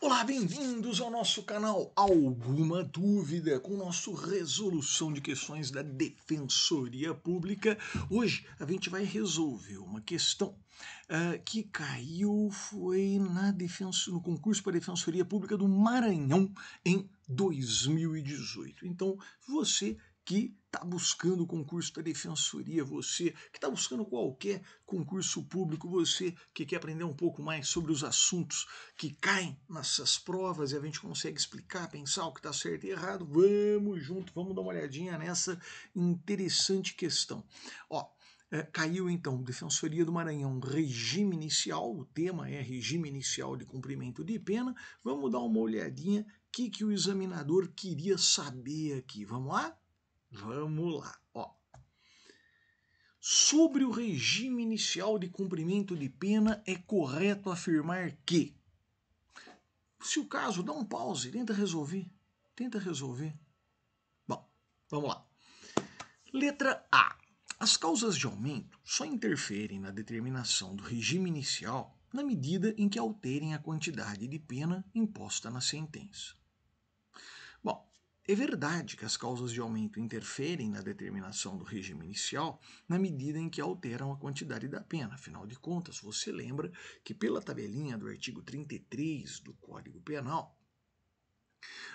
Olá, bem-vindos ao nosso canal Alguma Dúvida, com o nosso resolução de questões da Defensoria Pública. Hoje a gente vai resolver uma questão uh, que caiu, foi na defenso, no concurso para a Defensoria Pública do Maranhão em 2018. Então, você que está buscando o concurso da defensoria, você que está buscando qualquer concurso público, você que quer aprender um pouco mais sobre os assuntos que caem nessas provas e a gente consegue explicar, pensar o que está certo e errado, vamos junto, vamos dar uma olhadinha nessa interessante questão. Ó, é, caiu então Defensoria do Maranhão, regime inicial, o tema é regime inicial de cumprimento de pena. Vamos dar uma olhadinha o que, que o examinador queria saber aqui. Vamos lá? Vamos lá, ó. Sobre o regime inicial de cumprimento de pena, é correto afirmar que, se o caso, dá um pause, tenta resolver. Tenta resolver. Bom, vamos lá. Letra A. As causas de aumento só interferem na determinação do regime inicial na medida em que alterem a quantidade de pena imposta na sentença. Bom, é verdade que as causas de aumento interferem na determinação do regime inicial na medida em que alteram a quantidade da pena. Afinal de contas, você lembra que pela tabelinha do artigo 33 do Código Penal,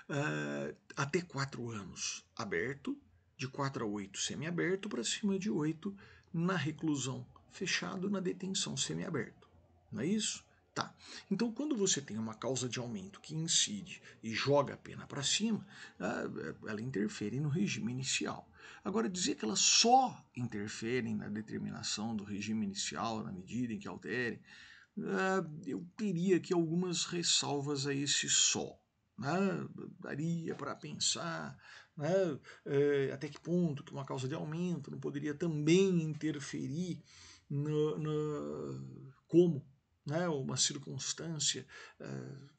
uh, até 4 anos aberto, de 4 a 8 semiaberto, para cima de 8 na reclusão fechado, na detenção semiaberto. Não é isso? Tá. Então, quando você tem uma causa de aumento que incide e joga a pena para cima, ah, eh, ela interfere no regime inicial. Agora, dizer que elas só interferem na determinação do regime inicial, na medida em que altere, ah, eu teria aqui algumas ressalvas a esse só. Né? daria para pensar né? Eh, até que ponto que uma causa de aumento não poderia também interferir no, no como né, uma circunstância uh,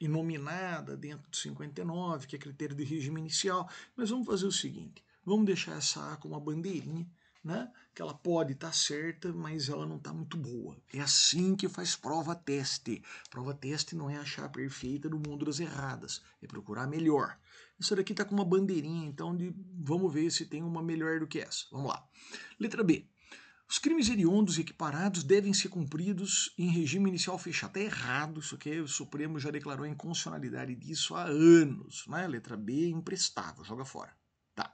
inominada dentro do 59, que é critério de regime inicial. Mas vamos fazer o seguinte: vamos deixar essa A com uma bandeirinha, né, que ela pode estar tá certa, mas ela não está muito boa. É assim que faz prova teste. Prova teste não é achar a perfeita do mundo das erradas, é procurar melhor. Isso daqui está com uma bandeirinha, então de, vamos ver se tem uma melhor do que essa. Vamos lá. Letra B. Os crimes hediondos e equiparados devem ser cumpridos em regime inicial fechado. É errado isso que o Supremo já declarou a inconstitucionalidade disso há anos. Né? Letra B, imprestável, joga fora. Tá.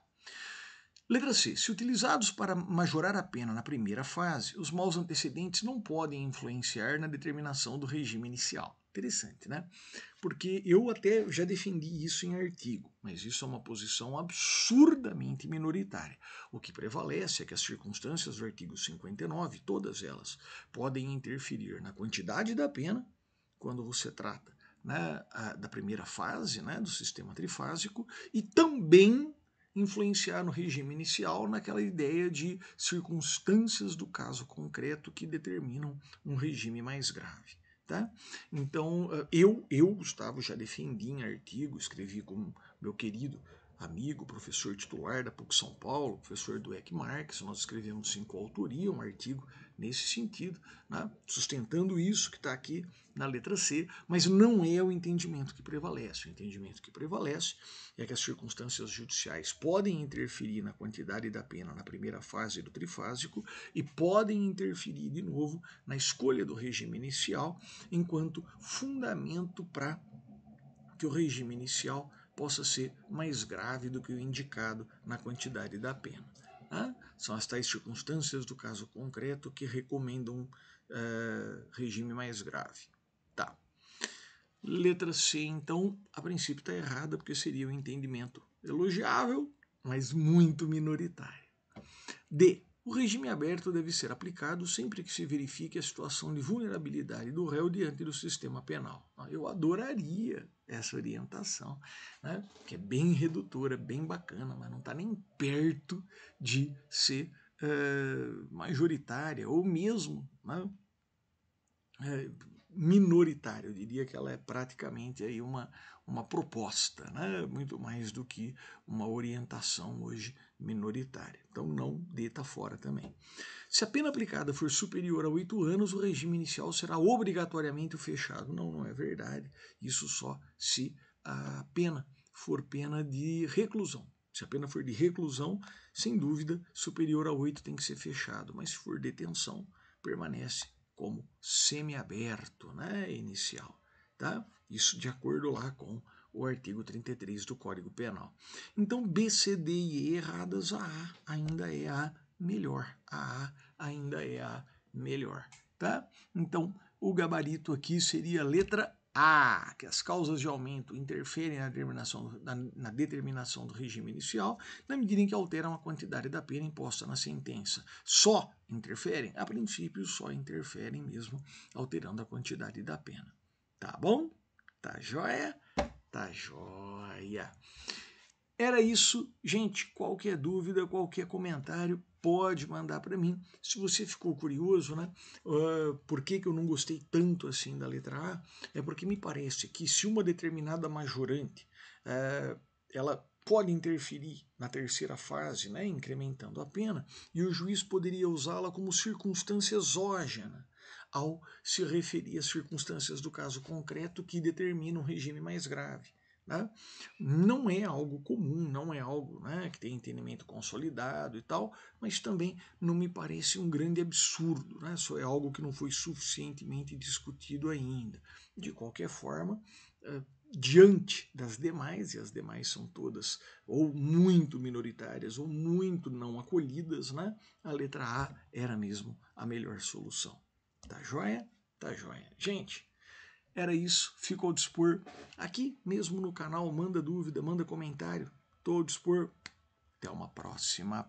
Letra C. Se utilizados para majorar a pena na primeira fase, os maus antecedentes não podem influenciar na determinação do regime inicial. Interessante, né? Porque eu até já defendi isso em artigo, mas isso é uma posição absurdamente minoritária. O que prevalece é que as circunstâncias do artigo 59, todas elas, podem interferir na quantidade da pena quando você trata né, a, da primeira fase né, do sistema trifásico e também influenciar no regime inicial naquela ideia de circunstâncias do caso concreto que determinam um regime mais grave. Tá? Então, ah, eu, eu, Gustavo, já defendi em artigo, escrevi com meu querido amigo, professor titular da PUC São Paulo, professor do EC nós escrevemos sim com autoria um artigo nesse sentido, né, sustentando isso que está aqui na letra C, mas não é o entendimento que prevalece. O entendimento que prevalece é que as circunstâncias judiciais podem interferir na quantidade da pena na primeira fase do trifásico e podem interferir de novo na escolha do regime inicial enquanto fundamento para que o regime inicial possa ser mais grave do que o indicado na quantidade da pena. Né? São as tais circunstâncias do caso concreto que recomendam uh, regime mais grave. Tá. Letra C, então, a princípio está errada, porque seria o um entendimento elogiável, mas muito minoritário. D. O regime aberto deve ser aplicado sempre que se verifique a situação de vulnerabilidade do réu diante do sistema penal. Eu adoraria essa orientação, né? que é bem redutora, bem bacana, mas não está nem perto de ser eh, majoritária ou mesmo né? Eh, minoritária. Eu diria que ela é praticamente aí uma, uma proposta, né? muito mais do que uma orientação hoje minoritária. Então não deita fora também. Se a pena aplicada for superior a oito anos, o regime inicial será obrigatoriamente fechado. Não, não é verdade. Isso só se a pena for pena de reclusão. Se a pena for de reclusão, sem dúvida, superior a oito tem que ser fechado, mas se for detenção, permanece como semiaberto, né, inicial, tá? Isso de acordo lá com o artigo 33 do Código Penal. Então, B, C, D e E erradas, a A ainda é a melhor. A A ainda é a melhor, tá? Então, o gabarito aqui seria a letra a, que as causas de aumento interferem na determinação, na, na determinação do regime inicial, na medida em que alteram a quantidade da pena imposta na sentença. Só interferem? A princípio, só interferem mesmo alterando a quantidade da pena. Tá bom? Tá joia? Tá joia. Era isso, gente. Qualquer dúvida, qualquer comentário, pode mandar para mim. Se você ficou curioso, né? Uh, por que, que eu não gostei tanto assim da letra A? É porque me parece que se uma determinada majorante uh, ela pode interferir na terceira fase, né, incrementando a pena, e o juiz poderia usá-la como circunstância exógena ao se referir às circunstâncias do caso concreto que determina um regime mais grave né? não é algo comum, não é algo né, que tem entendimento consolidado e tal, mas também não me parece um grande absurdo, né? só é algo que não foi suficientemente discutido ainda. De qualquer forma, eh, diante das demais, e as demais são todas ou muito minoritárias ou muito não acolhidas, né? a letra A era mesmo a melhor solução. Tá joia? Tá joia. Gente. Era isso, fico ao dispor aqui mesmo no canal. Manda dúvida, manda comentário. Estou ao dispor. Até uma próxima.